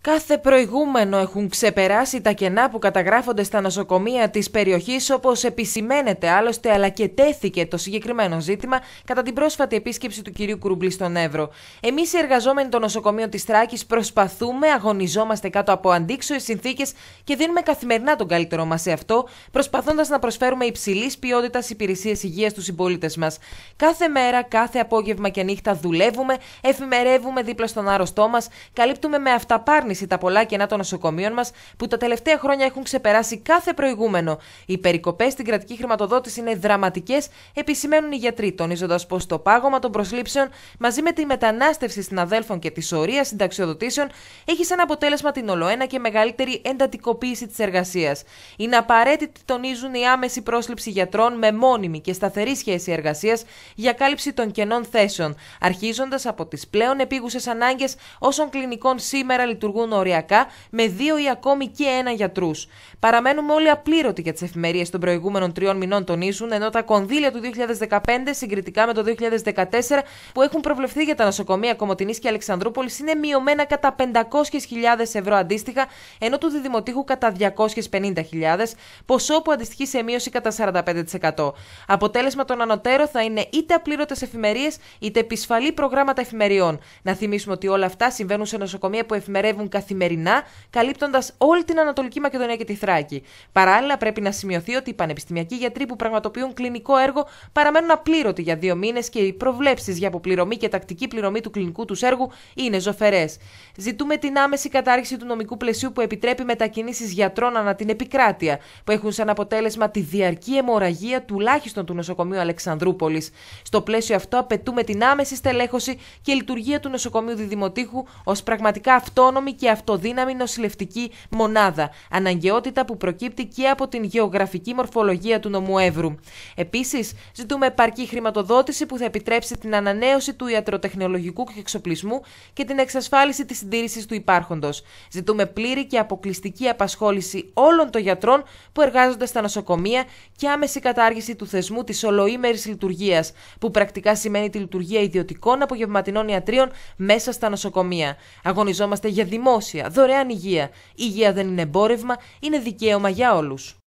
Κάθε προηγούμενο έχουν ξεπεράσει τα κενά που καταγράφονται στα νοσοκομεία της περιοχής, όπως επισημαίνεται άλλωστε, αλλά και τέθηκε το συγκεκριμένο ζήτημα κατά την πρόσφατη επίσκεψη του κυρίου Κουρουμπλή στον Εύρο. Εμείς οι εργαζόμενοι των νοσοκομείων της Τράκη προσπαθούμε, αγωνιζόμαστε κάτω από αντίξωες συνθήκες και δίνουμε καθημερινά τον καλύτερό μας σε αυτό, προσπαθώντας να προσφέρουμε υψηλής ποιότητας υπηρεσίες υγείας στους συμπολίτες μας. Κάθε μέρα, κάθε απόγευμα και νύχτα δουλεύουμε, εφημερεύουμε δίπλα στον άρρωστό μας, καλύπτουμε με αυταπάρνηση κυβέρνηση τα πολλά κενά των νοσοκομείων μας που τα τελευταία χρόνια έχουν ξεπεράσει κάθε προηγούμενο. Οι περικοπές στην κρατική χρηματοδότηση είναι δραματικές, επισημαίνουν οι γιατροί, τονίζοντας πως το πάγωμα των προσλήψεων μαζί με τη μετανάστευση συναδέλφων και της σωρία συνταξιοδοτήσεων έχει σαν αποτέλεσμα την ολοένα και μεγαλύτερη εντατικοποίηση της εργασίας. Είναι απαραίτητη, τονίζουν, η άμεση πρόσληψη γιατρών με μόνιμη και σταθερή σχέση εργασίας για κάλυψη των κενών θέσεων, αρχίζοντας από τις πλέον επίγουσες ανάγκες όσων κλινικών σήμερα λειτουργούν λειτουργούν οριακά με δύο ή ακόμη και ένα γιατρούς. Παραμένουμε όλοι απλήρωτοι για τις εφημερίες των προηγούμενων τριών μηνών, τονίζουν, ενώ τα κονδύλια του 2015 συγκριτικά με το 2014 που έχουν προβλεφθεί για τα νοσοκομεία Κομοτινή και Αλεξανδρούπολης είναι μειωμένα κατά 500.000 ευρώ αντίστοιχα, ενώ του Δημοτήχου κατά 250.000, ποσό που αντιστοιχεί σε μείωση κατά 45%. Αποτέλεσμα των ανωτέρω θα είναι είτε απλήρωτες εφημερίες, είτε επισφαλή προγράμματα εφημεριών. Να θυμίσουμε ότι όλα αυτά συμβαίνουν σε νοσοκομεία που εφημερεύουν καθημερινά, καλύπτοντας όλη την Ανατολική Μακεδονία και τη Θράκη. Παράλληλα, πρέπει να σημειωθεί ότι οι πανεπιστημιακοί γιατροί που πραγματοποιούν κλινικό έργο παραμένουν απλήρωτοι για δύο μήνες και οι προβλέψεις για αποπληρωμή και τακτική πληρωμή του κλινικού τους έργου είναι ζωφερές. Ζητούμε την άμεση κατάργηση του νομικού πλαισίου που επιτρέπει μετακινήσεις γιατρών ανά την επικράτεια, που έχουν σαν αποτέλεσμα τη διαρκή αιμορραγία τουλάχιστον του νοσοκομείου Αλεξανδρούπολης. Στο πλαίσιο αυτό, απαιτούμε την άμεση στελέχωση και λειτουργία του νοσοκομείου Διδημοτήχου ως πραγματικά αυτόνομη και αυτοδύναμη νοσηλευτική μονάδα, αναγκαιότητα που προκύπτει και από την γεωγραφική μορφολογία του νομού Εύρου. Επίσης, ζητούμε επαρκή χρηματοδότηση που θα επιτρέψει την ανανέωση του ιατροτεχνολογικού εξοπλισμού και την εξασφάλιση της συντήρησης του υπάρχοντος. Ζητούμε πλήρη και αποκλειστική απασχόληση όλων των γιατρών που εργάζονται στα νοσοκομεία και άμεση κατάργηση του θεσμού της ολοήμερης λειτουργίας, που πρακτικά σημαίνει τη λειτουργία ιδιωτικών απογευματινών ιατρίων μέσα στα νοσοκομεία. Αγωνιζόμαστε για δημόσια δημόσια, δωρεάν υγεία. Η υγεία δεν είναι εμπόρευμα, είναι δικαίωμα για όλους.